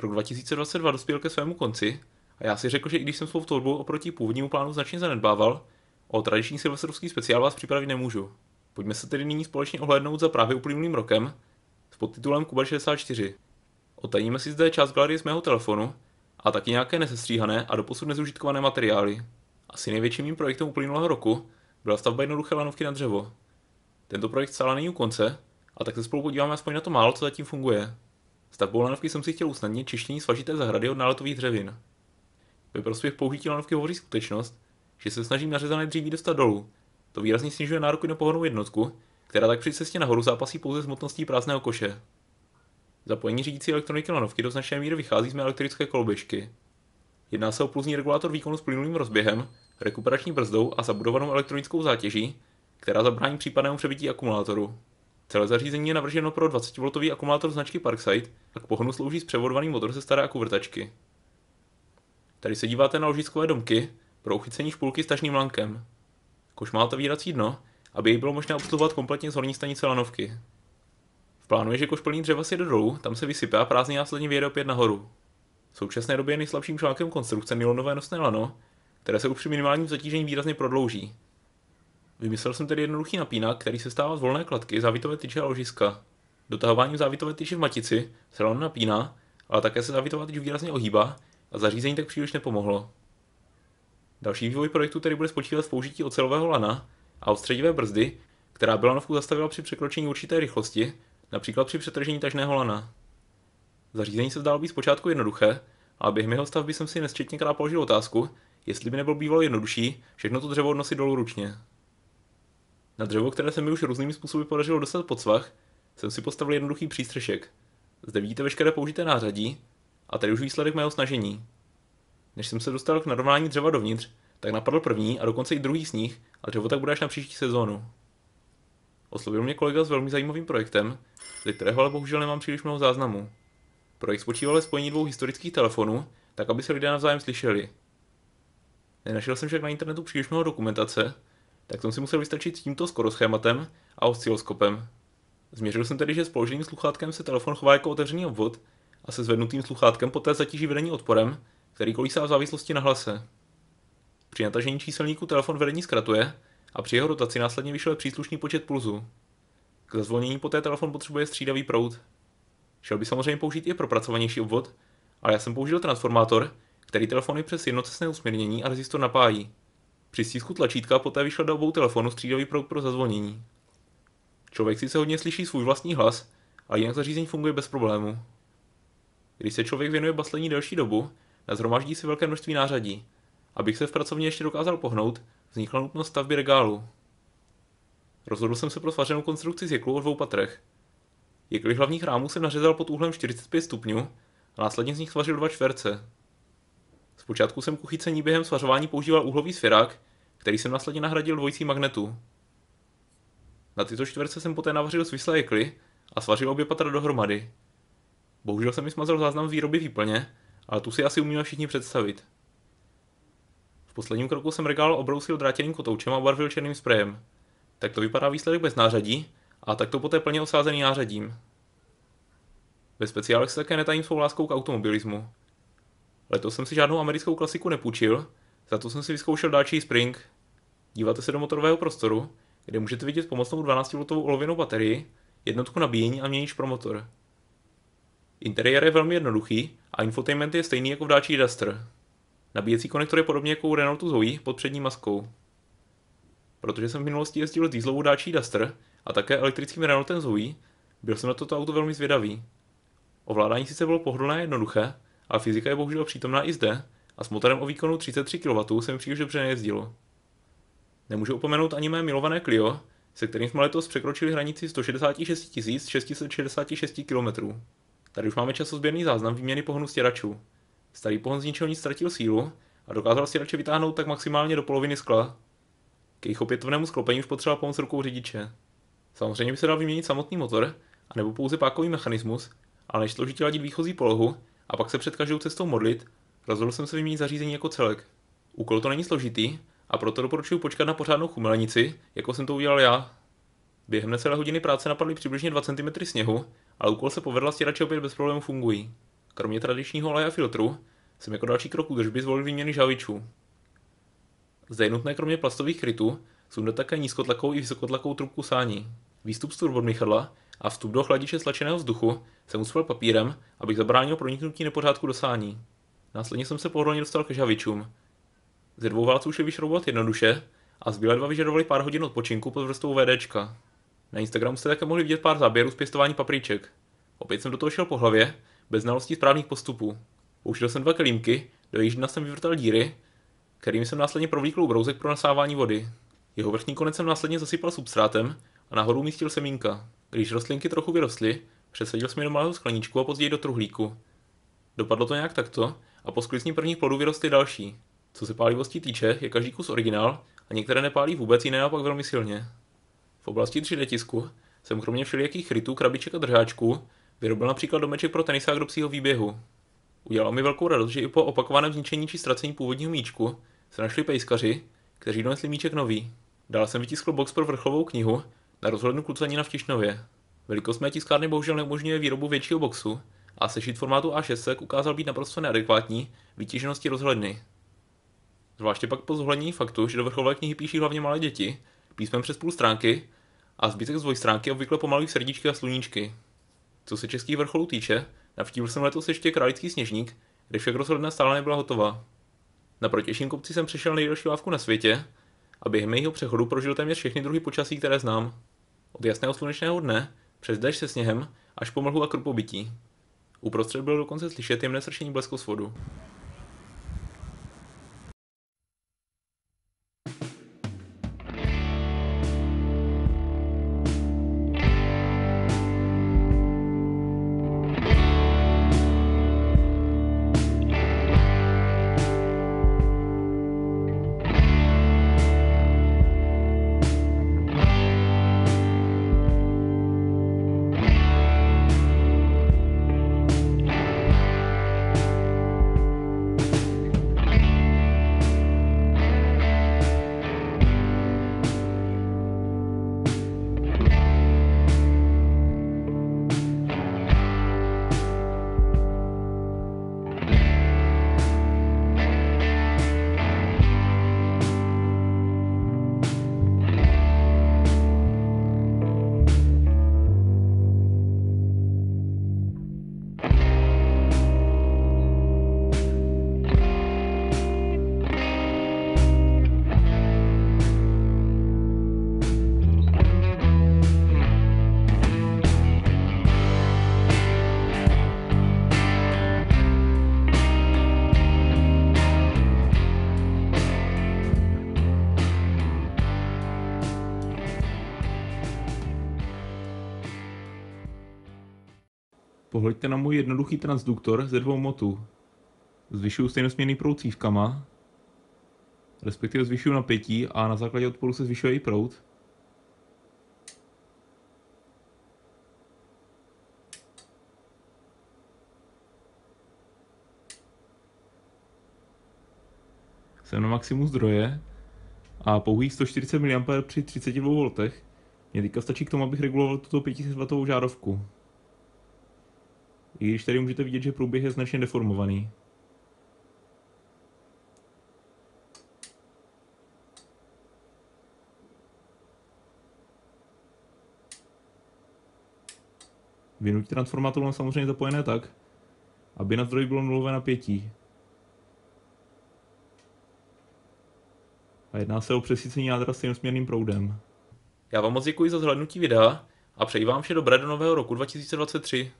Rok 2022 dospěl ke svému konci a já si řekl, že i když jsem svou tvorbu oproti původnímu plánu značně zanedbával, o tradiční silvestrovský speciál vás připravit nemůžu. Pojďme se tedy nyní společně ohlédnout za právě uplynulým rokem s podtitulem Kuba 64. Otajíme si zde část galerie z mého telefonu a taky nějaké nesestříhané a doposud nezužitkované materiály. Asi největším mým projektem uplynulého roku byla stavba jednoduché lanovky na dřevo. Tento projekt stále není u konce, a tak se spolu podíváme aspoň na to málo, co zatím funguje. Stavbou lanovky jsem si chtěl usnadnit čištění svažité zahrady od náletových dřevin. Ve prospěch použití lanovky hovoří skutečnost, že se snažím nařezané dříví dostat dolů. To výrazně snižuje nároky na pohodnou jednotku, která tak při cestě nahoru zápasí pouze s hmotností prázdného koše. Zapojení řídící elektroniky lanovky do značné míry vychází z mé elektrické koloběžky. Jedná se o pluzní regulátor výkonu s plynulým rozběhem, rekuperační brzdou a zabudovanou elektronickou zátěží, která zabrání případnému přebití akumulátoru. Celé zařízení je navrženo pro 20V akumulátor značky Parkside a k pohonu slouží převodovaným motor se staré akuvrtačky. Tady se díváte na ložiskové domky pro uchycení špulky s tažným lankem. Koš má otevírací dno, aby jej bylo možné obsluhovat kompletně z horní stanice lanovky. V plánu je, že koš plný dřeva si do dolů, tam se vysype a prázdný následně vyjede opět nahoru. V současné době je nejslabším článkem konstrukce nylonové nosné lano, které se už při minimálním zatížení výrazně prodlouží, Vymyslel jsem tedy jednoduchý napínák, který se stává z volné kladky, závitové tyče a ložiska. Dotahováním závitové tyče v matici se lano napíná, ale také se závitová tyč výrazně ohýba a zařízení tak příliš nepomohlo. Další vývoj projektu tedy bude spočívat v použití ocelového lana a odstředivé brzdy, která by lanovku zastavila při překročení určité rychlosti, například při přetržení tažného lana. Zařízení se zdálo být zpočátku jednoduché, ale během jeho stavby jsem si nesčetněkrát položil otázku, jestli by nebylo bývalo jednodušší všechno to dřevo odnosit dolů ručně. Na dřevo, které se mi už různými způsoby podařilo dostat pod svah, jsem si postavil jednoduchý přístřešek. Zde vidíte veškeré použité nářadí a tady už výsledek mého snažení. Než jsem se dostal k narovnání dřeva dovnitř, tak napadl první a dokonce i druhý sníh a dřevo tak bude až na příští sezónu. Oslovil mě kolega s velmi zajímavým projektem, ze kterého ale bohužel nemám příliš mnoho záznamu. Projekt spočíval ve spojení dvou historických telefonů, tak aby se lidé navzájem slyšeli. Nenašel jsem však na internetu příliš mnoho dokumentace, tak jsem si musel vystačit tímto skoro schématem a osciloskopem. Změřil jsem tedy, že s položeným sluchátkem se telefon chová jako otevřený obvod a se zvednutým sluchátkem poté zatíží vedení odporem, který kolísá v závislosti na hlase. Při natažení číselníku telefon vedení zkratuje a při jeho rotaci následně vyšle příslušný počet pulzů. K zazvonění poté telefon potřebuje střídavý proud. Šel by samozřejmě použít i propracovanější obvod, ale já jsem použil transformátor, který telefony přes jednocestné usměrnění a rezistor napájí. Při stisku tlačítka poté vyšla do obou telefonu střídavý proud pro zazvonění. Člověk sice hodně slyší svůj vlastní hlas, a jinak zařízení funguje bez problému. Když se člověk věnuje baslení delší dobu, nazhromaždí si velké množství nářadí. Abych se v pracovně ještě dokázal pohnout, vznikla nutnost stavby regálu. Rozhodl jsem se pro svařenou konstrukci z jeklu o dvou patrech. Jekly hlavních rámů jsem nařezal pod úhlem 45 stupňů a následně z nich svařil dva čtverce, Zpočátku jsem kuchycení během svařování používal úhlový sfirák, který jsem následně nahradil dvojicí magnetu. Na tyto čtverce jsem poté navařil svislé jekly a svařil obě patra dohromady. Bohužel jsem mi smazal záznam z výroby výplně, ale tu si asi umíme všichni představit. V posledním kroku jsem regál obrousil drátěným kotoučem a barvil černým sprejem. Tak to vypadá výsledek bez nářadí a tak to poté plně osázený nářadím. Ve speciálech se také netajím svou láskou k automobilismu. Letos jsem si žádnou americkou klasiku nepůjčil, za to jsem si vyzkoušel další spring. Díváte se do motorového prostoru, kde můžete vidět pomocnou 12V olověnou baterii, jednotku nabíjení a měníč pro motor. Interiér je velmi jednoduchý a infotainment je stejný jako v další Duster. Nabíjecí konektor je podobně jako u Renaultu Zoe pod přední maskou. Protože jsem v minulosti jezdil s dýzlovou Dači Duster a také elektrickým Renaultem Zoe, byl jsem na toto auto velmi zvědavý. Ovládání sice bylo pohodlné a jednoduché, a fyzika je bohužel přítomná i zde a s motorem o výkonu 33 kW se mi příliš dobře nejezdilo. Nemůžu opomenout ani mé milované Clio, se kterým jsme letos překročili hranici 166 666 km. Tady už máme časozběrný záznam výměny pohonu stěračů. Starý pohon z ničeho nic ztratil sílu a dokázal stěrače vytáhnout tak maximálně do poloviny skla. K jejich opětovnému sklopení už potřeba pomoc rukou řidiče. Samozřejmě by se dal vyměnit samotný motor, anebo pouze pákový mechanismus, ale než složitě ladit výchozí polohu, a pak se před každou cestou modlit, rozhodl jsem se vyměnit zařízení jako celek. Úkol to není složitý a proto doporučuji počkat na pořádnou chumelnici, jako jsem to udělal já. Během necelé hodiny práce napadly přibližně 2 cm sněhu, ale úkol se povedla stěrače opět bez problémů fungují. Kromě tradičního oleje a filtru jsem jako další krok údržby zvolil výměny žavičů. Zde je nutné kromě plastových krytů sundat také nízkotlakou i vysokotlakou trubku sání. Výstup z turbodmychadla a vstup do chladiče stlačeného vzduchu jsem uspěl papírem, abych zabránil proniknutí nepořádku do sání. Následně jsem se pohodlně dostal ke žavičům. Ze dvou válců je vyšroubovat jednoduše a zbylé dva vyžadovali pár hodin odpočinku pod vrstvou VDčka. Na Instagramu jste také mohli vidět pár záběrů z pěstování papříček. Opět jsem do toho šel po hlavě, bez znalostí správných postupů. Použil jsem dva kelímky, do jejich jsem vyvrtal díry, kterými jsem následně provlíkl brouzek pro nasávání vody. Jeho vrchní konec jsem následně zasypal substrátem a nahoru umístil semínka. Když rostlinky trochu vyrostly, přesadil jsem je do malého skleničku a později do truhlíku. Dopadlo to nějak takto a po sklizní prvních plodů vyrostly další. Co se pálivostí týče, je každý kus originál a některé nepálí vůbec, jiné naopak velmi silně. V oblasti 3D tisku jsem kromě všelijakých rytů, krabiček a držáčků vyrobil například domeček pro tenisa psího výběhu. Udělalo mi velkou radost, že i po opakovaném zničení či ztracení původního míčku se našli pejskaři, kteří donesli míček nový. Dál jsem vytiskl box pro vrcholovou knihu na rozhlednu Kucenina v Tišnově. Velikost mé tiskárny bohužel neumožňuje výrobu většího boxu a sešit formátu A6 ukázal být naprosto neadekvátní vytíženosti rozhledny. Zvláště pak po zohlednění faktu, že do vrcholové knihy píší hlavně malé děti, písmem přes půl stránky a zbytek z stránky obvykle pomalují srdíčky a sluníčky. Co se českých vrcholů týče, navštívil jsem letos ještě Králický sněžník, kde však rozhledna stále nebyla hotová. Na protějším kopci jsem přišel nejdelší lávku na světě a během jejího přechodu prožil téměř všechny druhy počasí, které znám. Od jasného slunečného dne, přes déšť se sněhem, až po mlhu a krupobytí. Uprostřed bylo dokonce slyšet jemné sršení blesku svodu. Pohleďte na můj jednoduchý transduktor ze dvou motů. Zvyšuju stejnosměrný proud cívkama, respektive zvyšuju napětí a na základě odporu se zvyšuje i proud. Jsem na maximu zdroje a pouhých 140 mA při 32 V. Mně teďka stačí k tomu, abych reguloval tuto 500 W žárovku. I když tady můžete vidět, že průběh je značně deformovaný. Vynutí transformátor mám samozřejmě zapojené tak, aby na zdroji bylo nulové napětí. A jedná se o přesícení jádra směrným proudem. Já vám moc děkuji za zhlédnutí videa a přeji vám vše dobré do nového roku 2023.